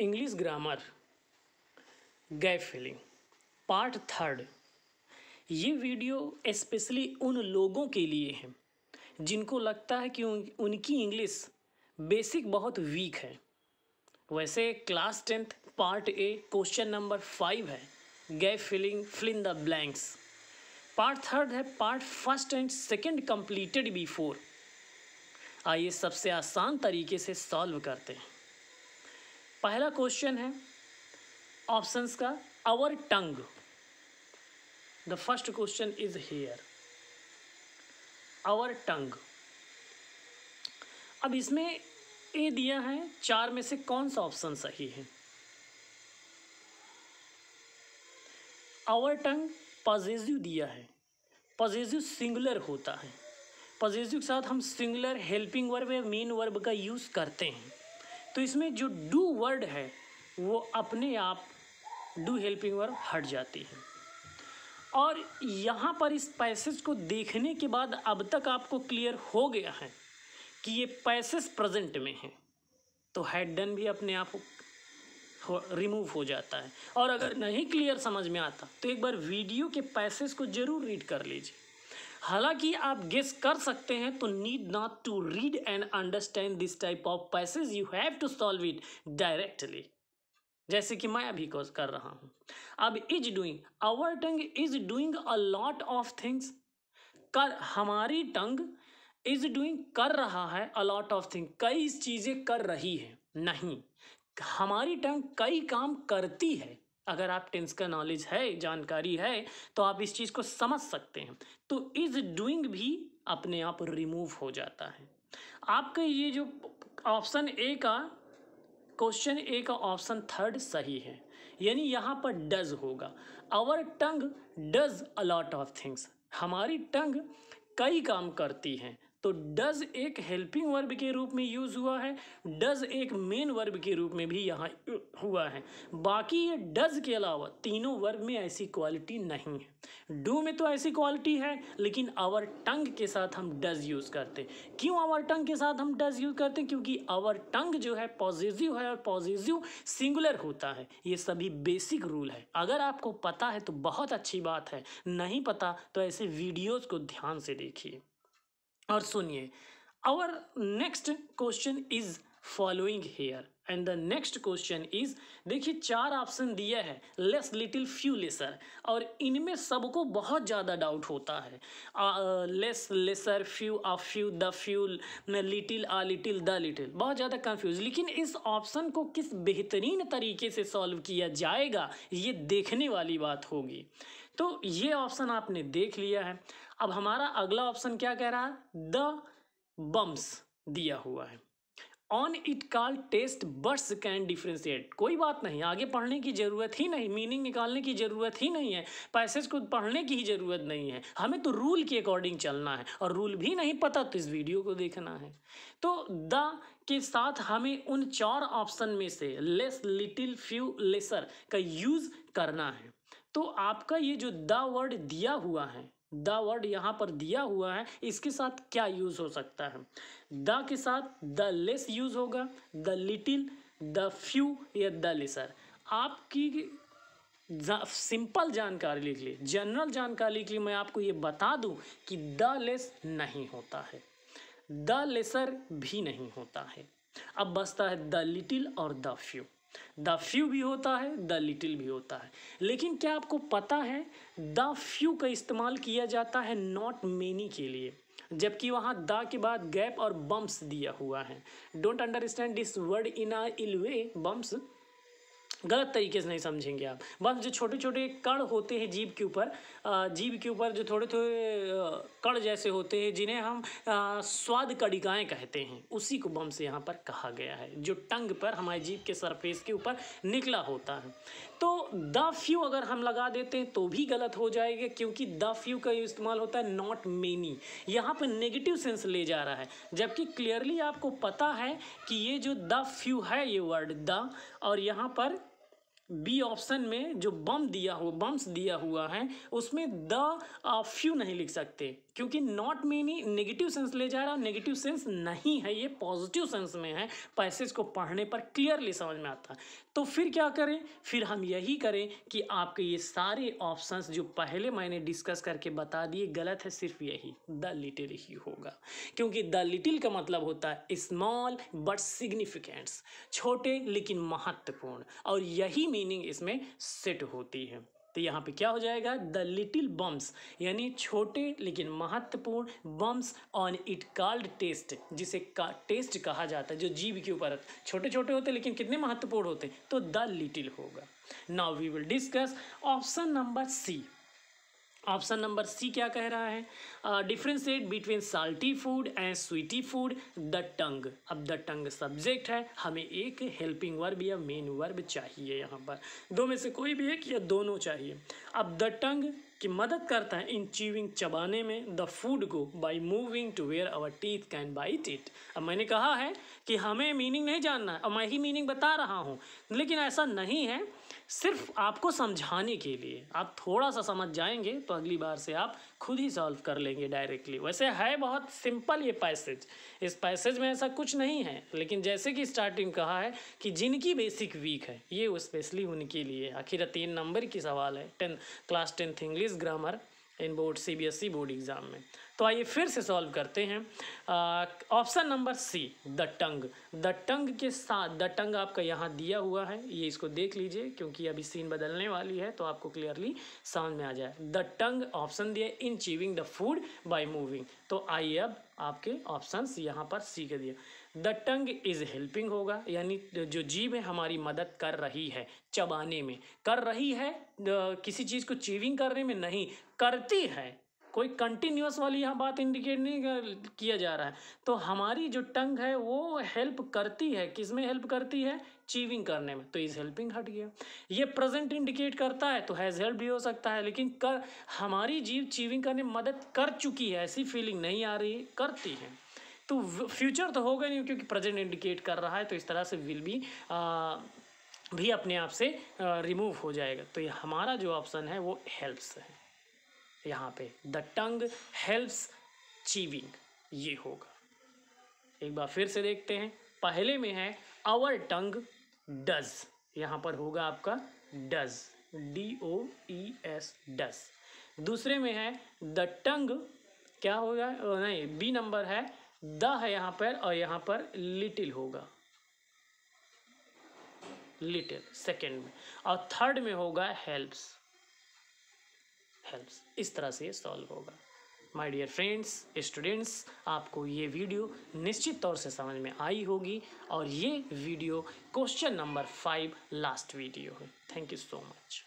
English grammar gap filling part third ये video specially उन लोगों के लिए है जिनको लगता है कि उन, उनकी इंग्लिश बेसिक बहुत वीक है वैसे class tenth part A question number five है gap filling filling the blanks part third है part first and second completed before आइए सबसे आसान तरीके से सॉल्व करते हैं पहला क्वेश्चन है ऑप्शंस का our tongue the first question is here our tongue अब इसमें ए दिया है चार में से कौन सा ऑप्शन सही है आवर टंग पॉजिटिव दिया है पॉजिटिव सिंगुलर होता है पॉजिटिव के साथ हम सिंगुलर हेल्पिंग वर्ब या मेन वर्ब का यूज़ करते हैं तो इसमें जो डू वर्ड है वो अपने आप डू हेल्पिंग वर्ब हट जाती है और यहाँ पर इस पैसेज को देखने के बाद अब तक आपको क्लियर हो गया है कि ये पैसेज प्रेजेंट में है तो हैड डन भी अपने आप रिमूव हो जाता है और अगर नहीं क्लियर समझ में आता तो एक बार वीडियो के पैसेज को ज़रूर रीड कर लीजिए हालांकि आप गेस कर सकते हैं तो need not to read and understand this type of passage you have to solve it directly जैसे कि मैं अभी कोर्स कर रहा हूँ अब is doing our tongue is doing a lot of things कर हमारी टंग इज डूइंग कर रहा है अ लॉट ऑफ थिंग कई चीज़ें कर रही है नहीं हमारी टंग कई काम करती है अगर आप टेंस का नॉलेज है जानकारी है तो आप इस चीज़ को समझ सकते हैं तो इज डूइंग भी अपने आप रिमूव हो जाता है आपका ये जो ऑप्शन ए का क्वेश्चन ए का ऑप्शन थर्ड सही है यानी यहाँ पर डज होगा our tongue does a lot of things हमारी टंग कई काम करती हैं तो डज एक हेल्पिंग वर्ब के रूप में यूज़ हुआ है डज एक मेन वर्ब के रूप में भी यहाँ हुआ है बाकी ये डज के अलावा तीनों वर्ब में ऐसी क्वालिटी नहीं है डू में तो ऐसी क्वालिटी है लेकिन आवर टंग के साथ हम डज यूज़ करते हैं क्यों आवर टंग के साथ हम डज यूज़ करते हैं क्योंकि आवर टंग जो है पॉजिटिव है और पॉजिटिव सिंगुलर होता है ये सभी बेसिक रूल है अगर आपको पता है तो बहुत अच्छी बात है नहीं पता तो ऐसे वीडियोज़ को ध्यान से देखिए और सुनिए our next question is following here and the next question is देखिए चार ऑप्शन दिया है लेस लिटिल फ्यू लेसर और इनमें सबको बहुत ज़्यादा डाउट होता है less lesser few a few the few little a little the little बहुत ज़्यादा कंफ्यूज लेकिन इस ऑप्शन को किस बेहतरीन तरीके से सॉल्व किया जाएगा ये देखने वाली बात होगी तो ये ऑप्शन आपने देख लिया है अब हमारा अगला ऑप्शन क्या कह रहा है द बम्स दिया हुआ है on it call taste buds can differentiate कोई बात नहीं आगे पढ़ने की ज़रूरत ही नहीं मीनिंग निकालने की ज़रूरत ही नहीं है पैसेज को पढ़ने की ही ज़रूरत नहीं है हमें तो रूल के अकॉर्डिंग चलना है और रूल भी नहीं पता तो इस वीडियो को देखना है तो द के साथ हमें उन चार ऑप्शन में से लेस लिटिल फ्यू लेसर का यूज़ करना है तो आपका ये जो द वर्ड दिया हुआ है द वर्ड यहाँ पर दिया हुआ है इसके साथ क्या यूज़ हो सकता है द के साथ द लेस यूज़ होगा द लिटिल द फ्यू या द लेसर आपकी सिंपल जानकारी लिख ली जनरल जानकारी के लिए मैं आपको ये बता दूं कि द लेस नहीं होता है द लेसर भी नहीं होता है अब बसता है द लिटिल और द फ्यू द फ्यू भी होता है द लिटिल भी होता है लेकिन क्या आपको पता है द फ्यू का इस्तेमाल किया जाता है नॉट मेनी के लिए जबकि वहाँ द के बाद गैप और बम्प्स दिया हुआ है don't understand this word in a ill way bumps गलत तरीके से नहीं समझेंगे आप बस जो छोटे छोटे कण होते हैं जीभ के ऊपर जीभ के ऊपर जो थोड़े थोड़े कण जैसे होते हैं जिन्हें हम स्वाद कड़िकाएँ कहते हैं उसी को बम से यहाँ पर कहा गया है जो टंग पर हमारे जीभ के सरफेस के ऊपर निकला होता है तो द फ्यू अगर हम लगा देते हैं तो भी गलत हो जाएगा क्योंकि द फ्यू का इस्तेमाल होता है नॉट मेनी यहाँ पर नेगेटिव सेंस ले जा रहा है जबकि क्लियरली आपको पता है कि ये जो द फ्यू है ये वर्ड द और यहाँ पर बी ऑप्शन में जो बम दिया हुआ बम्स दिया हुआ है उसमें द ऑफ यू नहीं लिख सकते क्योंकि नॉट मीनी नेगेटिव सेंस ले जा रहा है नेगेटिव सेंस नहीं है ये पॉजिटिव सेंस में है पैसेज को पढ़ने पर क्लियरली समझ में आता है तो फिर क्या करें फिर हम यही करें कि आपके ये सारे ऑप्शंस जो पहले मैंने डिस्कस करके बता दिए गलत है सिर्फ यही द लिटिल ही होगा क्योंकि द लिटिल का मतलब होता है स्मॉल बट सिग्निफिकेंट्स छोटे लेकिन महत्वपूर्ण और यही मीनिंग इसमें सेट होती है तो यहाँ पे क्या हो जाएगा द लिटिल बम्स यानी छोटे लेकिन महत्वपूर्ण bumps on it called taste जिसे का टेस्ट कहा जाता है जो जीव के ऊपर छोटे छोटे होते लेकिन कितने महत्वपूर्ण होते तो द लिटिल होगा now we will discuss option number C option number C क्या कह रहा है differentiate between salty food and sweety food the tongue अब द टंग सब्जेक्ट है हमें एक हेल्पिंग वर्ब या मेन वर्ब चाहिए यहाँ पर दो में से कोई भी एक या दोनों चाहिए अब द टंग की मदद करता है इन चीविंग चबाने में द फूड को by moving to where our teeth can bite it अब मैंने कहा है कि हमें मीनिंग नहीं जानना है और मैं ही मीनिंग बता रहा हूँ लेकिन ऐसा नहीं है सिर्फ आपको समझाने के लिए आप थोड़ा सा समझ जाएंगे तो अगली बार से आप खुद ही सॉल्व कर लेंगे डायरेक्टली वैसे है बहुत सिंपल ये पैसेज इस पैसेज में ऐसा कुछ नहीं है लेकिन जैसे कि स्टार्टिंग कहा है कि जिनकी बेसिक वीक है ये स्पेशली उनके लिए आखिर तीन नंबर की सवाल है ten class tenth English English grammar in board CBSE board exam में तो आइए फिर से सॉल्व करते हैं option number C the tongue the tongue के साथ द टंग आपका यहाँ दिया हुआ है ये इसको देख लीजिए क्योंकि अभी सीन बदलने वाली है तो आपको क्लियरली समझ में आ जाए द टंग ऑप्शन दिया in chewing the food by moving तो आइए अब आपके ऑप्शंस यहाँ पर सी के दिए द टंग इज़ हेल्पिंग होगा यानी जो जीव है हमारी मदद कर रही है चबाने में कर रही है किसी चीज़ को चीविंग करने में नहीं करती है कोई कंटिन्यूस वाली यहाँ बात इंडिकेट नहीं किया जा रहा है तो हमारी जो टंग है वो हेल्प करती है किस में हेल्प करती है चीविंग करने में तो इज़ हेल्पिंग हट गया ये प्रेजेंट इंडिकेट करता है तो हैज़ हेल्प भी हो सकता है लेकिन कर हमारी जीव चीविंग करने में मदद कर चुकी है ऐसी फीलिंग नहीं आ रही करती है तो फ्यूचर तो होगा नहीं क्योंकि प्रेजेंट इंडिकेट कर रहा है तो इस तरह से विल बी भी अपने आप से रिमूव हो जाएगा तो ये हमारा जो ऑप्शन है वो हेल्प्स है यहाँ पे द टंग हेल्प्स चीविंग ये होगा एक बार फिर से देखते हैं पहले में है आवर टंग डज यहाँ पर होगा आपका does D O E S does दूसरे में है द टंग क्या होगा नहीं बी नंबर है द है यहाँ पर और यहाँ पर लिटिल होगा लिटिल सेकेंड में और थर्ड में होगा हेल्प्स हेल्प्स इस तरह से सॉल्व होगा माय डियर फ्रेंड्स स्टूडेंट्स आपको ये वीडियो निश्चित तौर से समझ में आई होगी और ये video question number five last video है थैंक यू सो मच